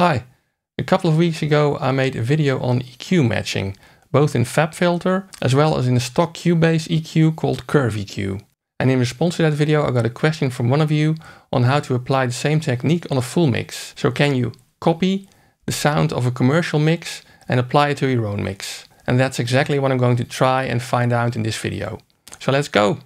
Hi, a couple of weeks ago I made a video on EQ matching, both in FabFilter as well as in the stock Cubase EQ called CurveEQ. And in response to that video I got a question from one of you on how to apply the same technique on a full mix. So can you copy the sound of a commercial mix and apply it to your own mix? And that's exactly what I'm going to try and find out in this video. So let's go!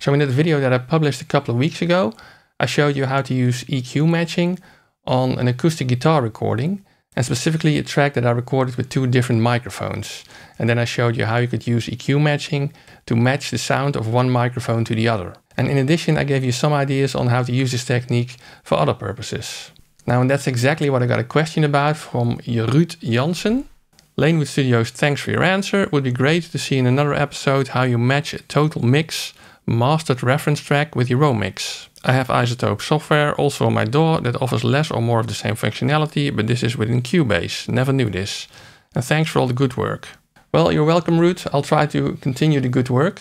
So in that video that I published a couple of weeks ago, I showed you how to use EQ matching on an acoustic guitar recording and specifically a track that I recorded with two different microphones. And then I showed you how you could use EQ matching to match the sound of one microphone to the other. And in addition, I gave you some ideas on how to use this technique for other purposes. Now, and that's exactly what I got a question about from Jerut Jansen. Lanewood Studios, thanks for your answer. It would be great to see in another episode how you match a total mix mastered reference track with your mix. I have Isotope software also on my door that offers less or more of the same functionality, but this is within Cubase, never knew this. And thanks for all the good work. Well, you're welcome Root, I'll try to continue the good work.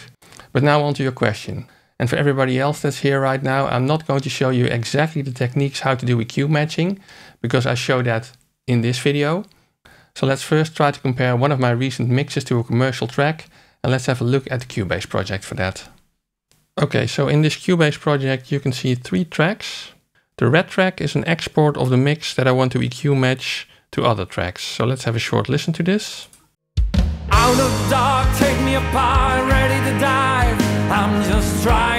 But now on to your question. And for everybody else that's here right now, I'm not going to show you exactly the techniques how to do EQ matching, because I show that in this video. So let's first try to compare one of my recent mixes to a commercial track, and let's have a look at the Cubase project for that. Okay, so in this Cubase project, you can see three tracks. The red track is an export of the mix that I want to EQ match to other tracks. So let's have a short listen to this. Out of dark, take me apart, ready to dive. I'm just trying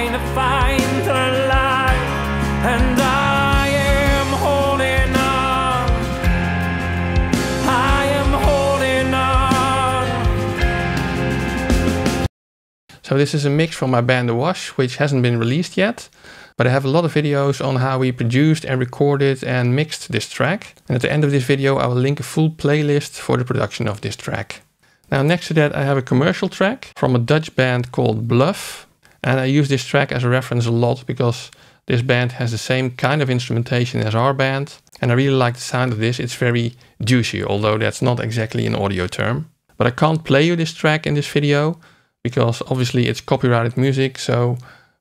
So this is a mix from my band The Wash, which hasn't been released yet, but I have a lot of videos on how we produced and recorded and mixed this track. And at the end of this video, I will link a full playlist for the production of this track. Now next to that, I have a commercial track from a Dutch band called Bluff. And I use this track as a reference a lot because this band has the same kind of instrumentation as our band. And I really like the sound of this. It's very juicy, although that's not exactly an audio term. But I can't play you this track in this video because obviously it's copyrighted music, so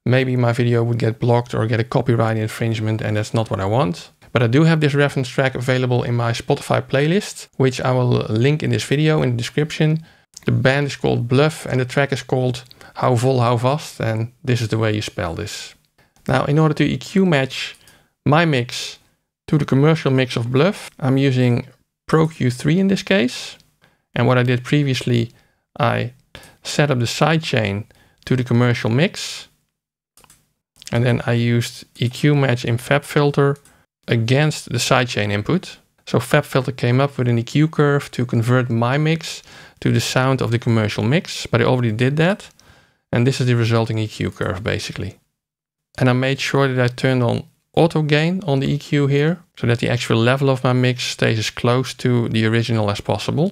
maybe my video would get blocked or get a copyright infringement and that's not what I want. But I do have this reference track available in my Spotify playlist, which I will link in this video in the description. The band is called Bluff and the track is called How Vol How Vast and this is the way you spell this. Now in order to EQ match my mix to the commercial mix of Bluff, I'm using Pro Q3 in this case. And what I did previously, I set up the sidechain to the commercial mix. And then I used EQ match in FabFilter against the sidechain input. So FabFilter came up with an EQ curve to convert my mix to the sound of the commercial mix, but I already did that. And this is the resulting EQ curve basically. And I made sure that I turned on auto gain on the EQ here, so that the actual level of my mix stays as close to the original as possible.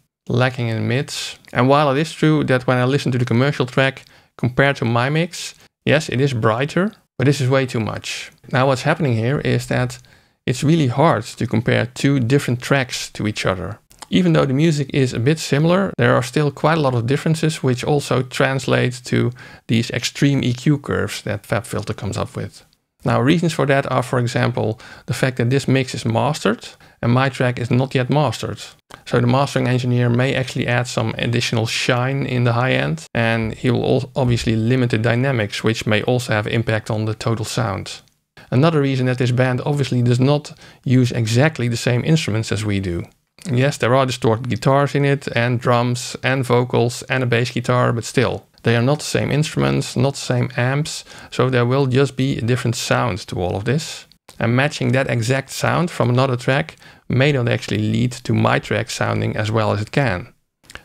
lacking in mids. And while it is true that when I listen to the commercial track compared to my mix, yes, it is brighter, but this is way too much. Now what's happening here is that it's really hard to compare two different tracks to each other. Even though the music is a bit similar, there are still quite a lot of differences which also translate to these extreme EQ curves that FabFilter comes up with. Now reasons for that are for example the fact that this mix is mastered and my track is not yet mastered. So the mastering engineer may actually add some additional shine in the high end and he will obviously limit the dynamics which may also have impact on the total sound. Another reason that this band obviously does not use exactly the same instruments as we do. Yes, there are distorted guitars in it and drums and vocals and a bass guitar, but still, they are not the same instruments, not the same amps, so there will just be a different sound to all of this. And matching that exact sound from another track may not actually lead to my track sounding as well as it can.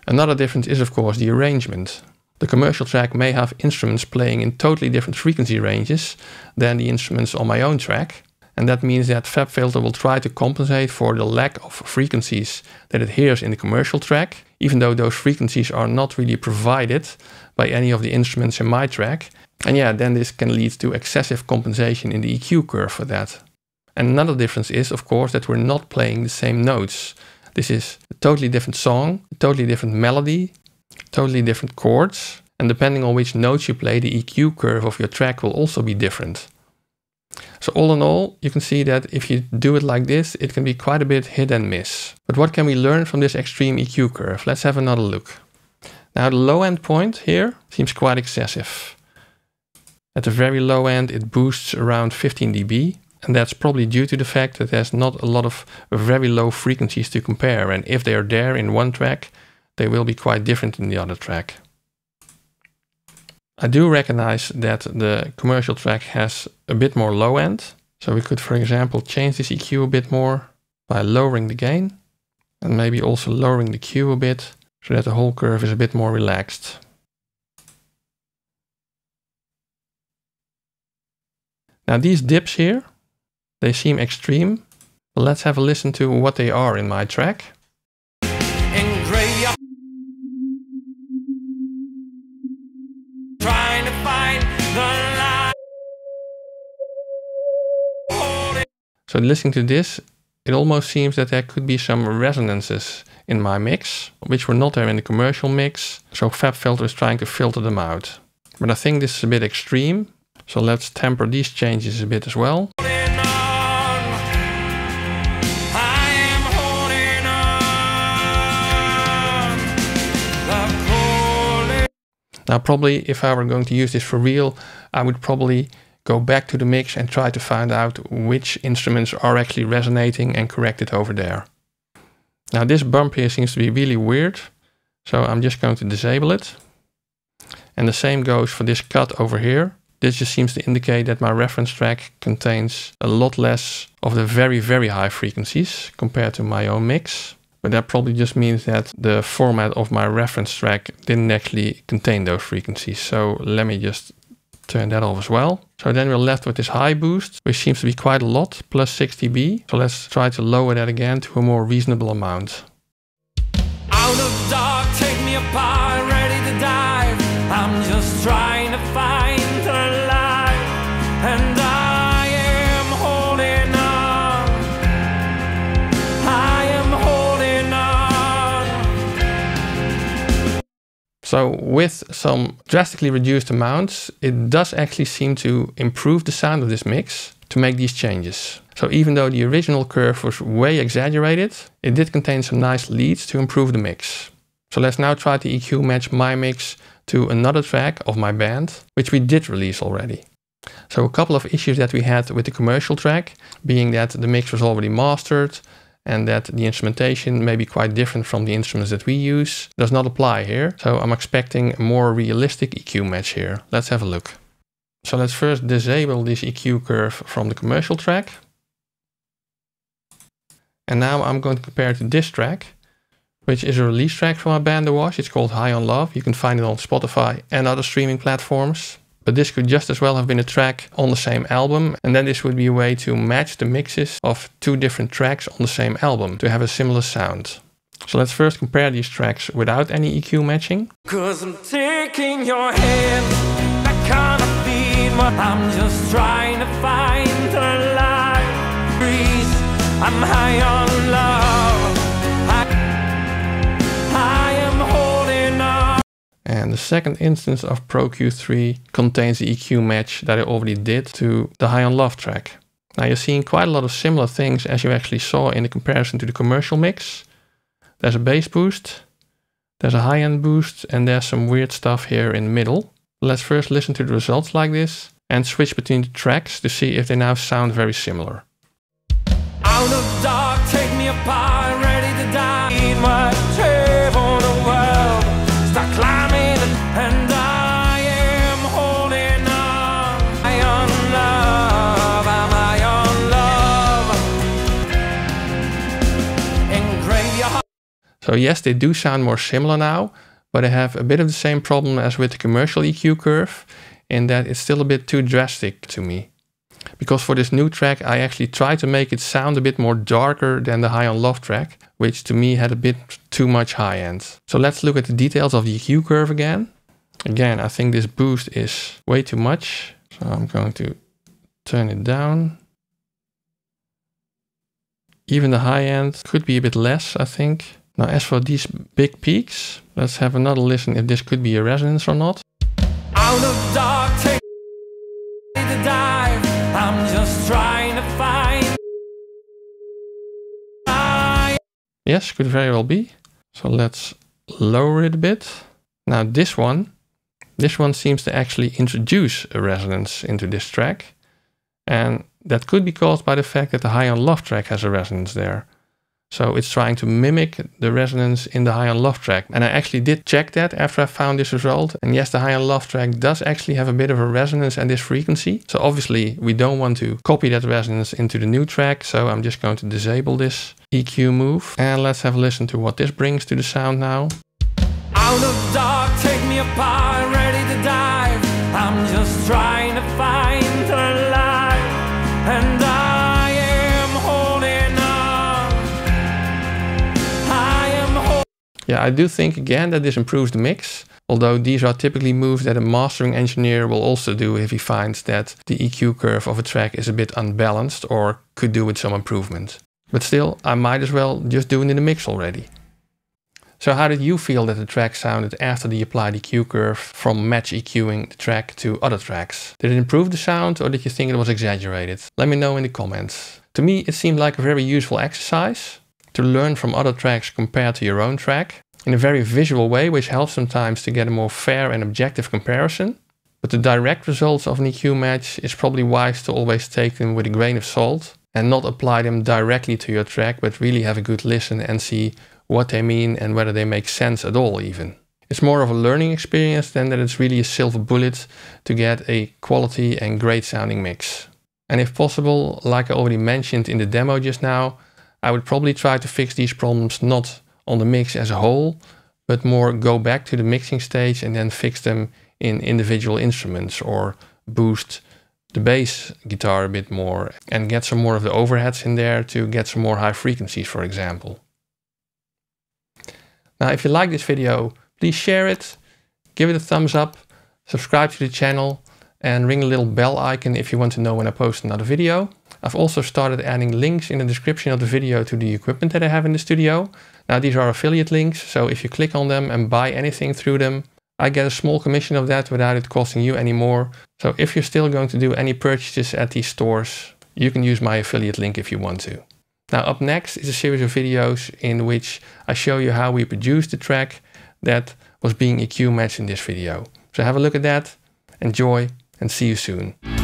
Another difference is of course the arrangement. The commercial track may have instruments playing in totally different frequency ranges than the instruments on my own track, and that means that FabFilter will try to compensate for the lack of frequencies that it hears in the commercial track even though those frequencies are not really provided by any of the instruments in my track. And yeah, then this can lead to excessive compensation in the EQ curve for that. And another difference is, of course, that we're not playing the same notes. This is a totally different song, a totally different melody, totally different chords. And depending on which notes you play, the EQ curve of your track will also be different. So all in all, you can see that if you do it like this, it can be quite a bit hit and miss. But what can we learn from this extreme EQ curve? Let's have another look. Now the low end point here seems quite excessive. At the very low end, it boosts around 15 dB. And that's probably due to the fact that there's not a lot of very low frequencies to compare. And if they are there in one track, they will be quite different in the other track. I do recognize that the commercial track has a bit more low end. So we could, for example, change this EQ a bit more by lowering the gain and maybe also lowering the Q a bit so that the whole curve is a bit more relaxed. Now these dips here, they seem extreme. But let's have a listen to what they are in my track. So listening to this, it almost seems that there could be some resonances in my mix, which were not there in the commercial mix. So FabFilter is trying to filter them out. But I think this is a bit extreme. So let's temper these changes a bit as well. Now, probably if I were going to use this for real, I would probably go back to the mix and try to find out which instruments are actually resonating and correct it over there. Now this bump here seems to be really weird, so I'm just going to disable it. And the same goes for this cut over here. This just seems to indicate that my reference track contains a lot less of the very, very high frequencies compared to my own mix. But that probably just means that the format of my reference track didn't actually contain those frequencies. So let me just turn that off as well. So then we're left with this high boost, which seems to be quite a lot, plus 60 dB. So let's try to lower that again to a more reasonable amount. Out of dark, take me apart. So with some drastically reduced amounts, it does actually seem to improve the sound of this mix to make these changes. So even though the original curve was way exaggerated, it did contain some nice leads to improve the mix. So let's now try to EQ match my mix to another track of my band, which we did release already. So a couple of issues that we had with the commercial track, being that the mix was already mastered, and that the instrumentation may be quite different from the instruments that we use does not apply here. So I'm expecting a more realistic EQ match here. Let's have a look. So let's first disable this EQ curve from the commercial track. And now I'm going to compare to this track, which is a release track from our band The Wash. It's called High on Love. You can find it on Spotify and other streaming platforms. But this could just as well have been a track on the same album, and then this would be a way to match the mixes of two different tracks on the same album to have a similar sound. So let's first compare these tracks without any EQ matching. Cause I'm taking your hand, I feel what I'm just trying to find a light breeze. I'm high on love. And the second instance of ProQ3 contains the EQ match that I already did to the high on love track. Now you're seeing quite a lot of similar things as you actually saw in the comparison to the commercial mix. There's a bass boost, there's a high-end boost, and there's some weird stuff here in the middle. Let's first listen to the results like this and switch between the tracks to see if they now sound very similar. yes, they do sound more similar now, but I have a bit of the same problem as with the commercial EQ curve in that it's still a bit too drastic to me. Because for this new track, I actually tried to make it sound a bit more darker than the high on love track, which to me had a bit too much high end. So let's look at the details of the EQ curve again. Again, I think this boost is way too much. So I'm going to turn it down. Even the high end could be a bit less, I think. Now as for these big peaks, let's have another listen if this could be a resonance or not. Out of dark, take the dive. I'm just trying to find. Yes, could very well be. So let's lower it a bit. Now this one, this one seems to actually introduce a resonance into this track. And that could be caused by the fact that the high on love track has a resonance there. So it's trying to mimic the resonance in the high and low track. And I actually did check that after I found this result. And yes, the high and low track does actually have a bit of a resonance at this frequency. So obviously we don't want to copy that resonance into the new track. So I'm just going to disable this EQ move. And let's have a listen to what this brings to the sound now. Out of dark, take me apart, ready to dive. I'm just trying to find Yeah, I do think again that this improves the mix, although these are typically moves that a mastering engineer will also do if he finds that the EQ curve of a track is a bit unbalanced or could do with some improvement. But still, I might as well just do it in the mix already. So how did you feel that the track sounded after the applied EQ curve from match EQing the track to other tracks? Did it improve the sound or did you think it was exaggerated? Let me know in the comments. To me, it seemed like a very useful exercise to learn from other tracks compared to your own track in a very visual way, which helps sometimes to get a more fair and objective comparison. But the direct results of an EQ match is probably wise to always take them with a grain of salt and not apply them directly to your track, but really have a good listen and see what they mean and whether they make sense at all, even. It's more of a learning experience than that it's really a silver bullet to get a quality and great sounding mix. And if possible, like I already mentioned in the demo just now, I would probably try to fix these problems not on the mix as a whole, but more go back to the mixing stage and then fix them in individual instruments or boost the bass guitar a bit more and get some more of the overheads in there to get some more high frequencies, for example. Now, if you like this video, please share it, give it a thumbs up, subscribe to the channel, and ring the little bell icon if you want to know when I post another video. I've also started adding links in the description of the video to the equipment that I have in the studio. Now these are affiliate links, so if you click on them and buy anything through them, I get a small commission of that without it costing you any more. So if you're still going to do any purchases at these stores, you can use my affiliate link if you want to. Now up next is a series of videos in which I show you how we produced the track that was being EQ matched in this video. So have a look at that, enjoy and see you soon.